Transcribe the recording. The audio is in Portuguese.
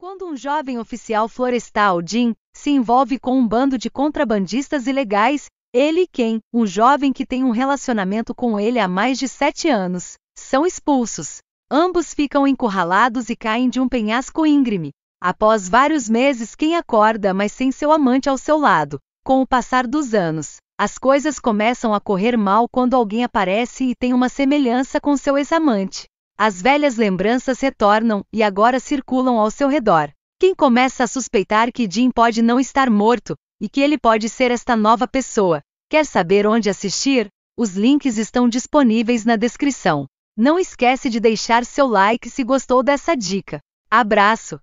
Quando um jovem oficial florestal, Jim, se envolve com um bando de contrabandistas ilegais, ele e Ken, um jovem que tem um relacionamento com ele há mais de sete anos, são expulsos. Ambos ficam encurralados e caem de um penhasco íngreme. Após vários meses, Ken acorda, mas sem seu amante ao seu lado. Com o passar dos anos, as coisas começam a correr mal quando alguém aparece e tem uma semelhança com seu ex-amante. As velhas lembranças retornam e agora circulam ao seu redor. Quem começa a suspeitar que Jim pode não estar morto e que ele pode ser esta nova pessoa? Quer saber onde assistir? Os links estão disponíveis na descrição. Não esquece de deixar seu like se gostou dessa dica. Abraço!